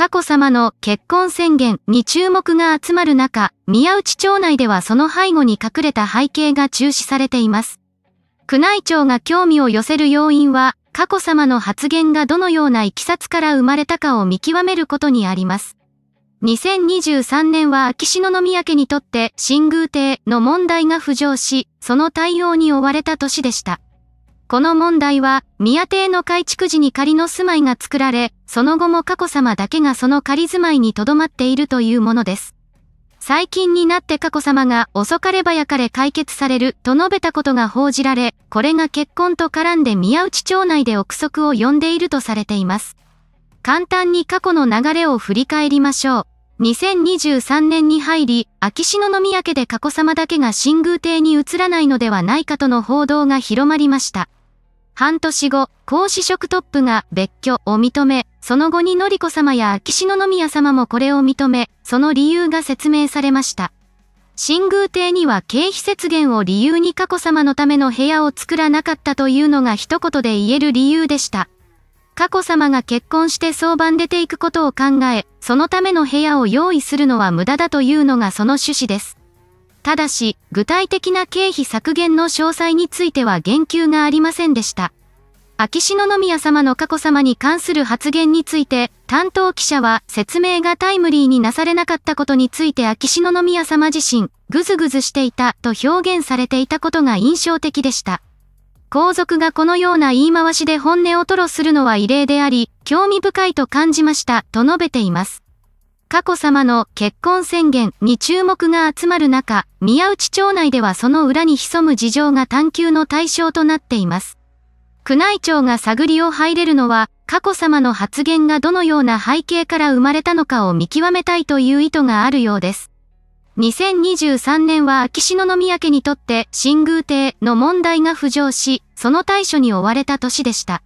佳子さまの結婚宣言に注目が集まる中、宮内町内ではその背後に隠れた背景が中止されています。宮内庁が興味を寄せる要因は、佳子さまの発言がどのようないきさつから生まれたかを見極めることにあります。2023年は秋篠宮家にとって新宮廷の問題が浮上し、その対応に追われた年でした。この問題は、宮邸の改築時に仮の住まいが作られ、その後も佳子さまだけがその仮住まいに留まっているというものです。最近になって佳子さまが遅かれ早かれ解決されると述べたことが報じられ、これが結婚と絡んで宮内町内で憶測を呼んでいるとされています。簡単に過去の流れを振り返りましょう。2023年に入り、秋篠宮家で佳子さまだけが新宮邸に移らないのではないかとの報道が広まりました。半年後、皇嗣職トップが別居を認め、その後にのりこ様や秋篠宮様もこれを認め、その理由が説明されました。新宮邸には経費節減を理由に佳子様のための部屋を作らなかったというのが一言で言える理由でした。佳子様が結婚して相番出ていくことを考え、そのための部屋を用意するのは無駄だというのがその趣旨です。ただし、具体的な経費削減の詳細については言及がありませんでした。秋篠宮様の佳子様に関する発言について、担当記者は説明がタイムリーになされなかったことについて秋篠宮様自身、ぐずぐずしていたと表現されていたことが印象的でした。皇族がこのような言い回しで本音を吐露するのは異例であり、興味深いと感じましたと述べています。佳子さまの結婚宣言に注目が集まる中、宮内町内ではその裏に潜む事情が探求の対象となっています。宮内庁が探りを入れるのは、佳子さまの発言がどのような背景から生まれたのかを見極めたいという意図があるようです。2023年は秋篠宮家にとって新宮廷の問題が浮上し、その対処に追われた年でした。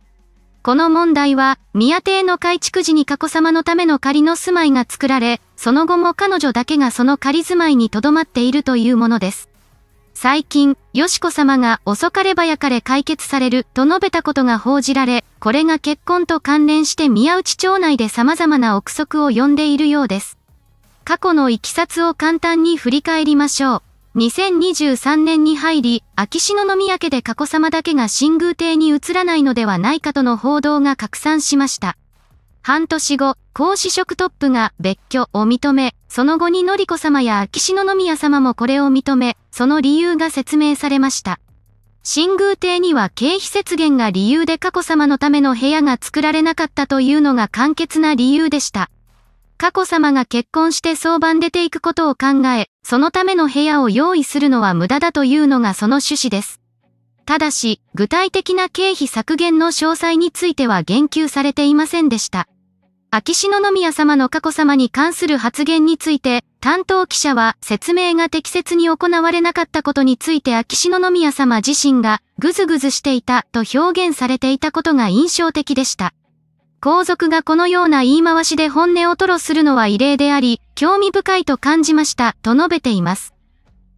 この問題は、宮邸の改築時に佳子さまのための仮の住まいが作られ、その後も彼女だけがその仮住まいに留まっているというものです。最近、よしこ様が遅かれ早かれ解決されると述べたことが報じられ、これが結婚と関連して宮内町内で様々な憶測を呼んでいるようです。過去のいきさつを簡単に振り返りましょう。2023年に入り、秋篠宮家で佳子さまだけが新宮邸に移らないのではないかとの報道が拡散しました。半年後、講師職トップが別居を認め、その後に典子さまや秋篠宮さまもこれを認め、その理由が説明されました。新宮邸には経費節減が理由で佳子さまのための部屋が作られなかったというのが簡潔な理由でした。佳子さまが結婚して相番出ていくことを考え、そのための部屋を用意するのは無駄だというのがその趣旨です。ただし、具体的な経費削減の詳細については言及されていませんでした。秋篠宮様の佳子さまに関する発言について、担当記者は説明が適切に行われなかったことについて秋篠宮様自身がぐずぐずしていたと表現されていたことが印象的でした。皇族がこのような言い回しで本音を吐露するのは異例であり、興味深いと感じました、と述べています。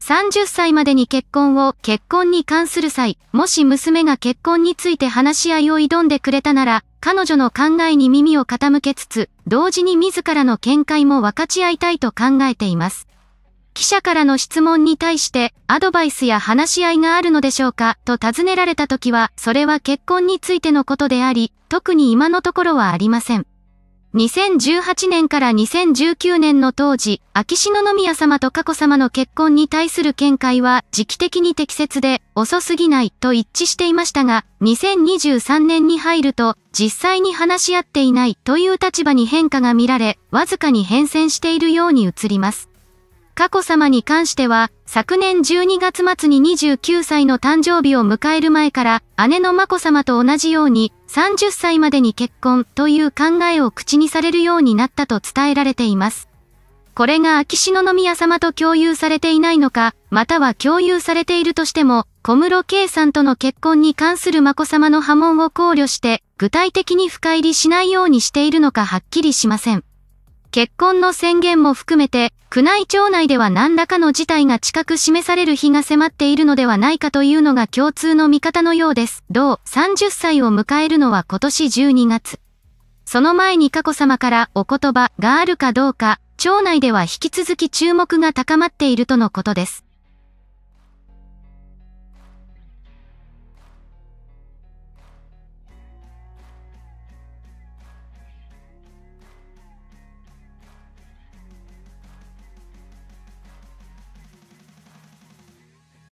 30歳までに結婚を、結婚に関する際、もし娘が結婚について話し合いを挑んでくれたなら、彼女の考えに耳を傾けつつ、同時に自らの見解も分かち合いたいと考えています。記者からの質問に対してアドバイスや話し合いがあるのでしょうかと尋ねられた時はそれは結婚についてのことであり、特に今のところはありません。2018年から2019年の当時、秋篠宮様と佳子様の結婚に対する見解は時期的に適切で遅すぎないと一致していましたが、2023年に入ると実際に話し合っていないという立場に変化が見られ、わずかに変遷しているように映ります。佳子さまに関しては、昨年12月末に29歳の誕生日を迎える前から、姉の眞子さまと同じように、30歳までに結婚という考えを口にされるようになったと伝えられています。これが秋篠宮様と共有されていないのか、または共有されているとしても、小室圭さんとの結婚に関する眞子さまの波紋を考慮して、具体的に深入りしないようにしているのかはっきりしません。結婚の宣言も含めて、宮内庁内では何らかの事態が近く示される日が迫っているのではないかというのが共通の見方のようです。どう30歳を迎えるのは今年12月。その前に佳子さまからお言葉があるかどうか、町内では引き続き注目が高まっているとのことです。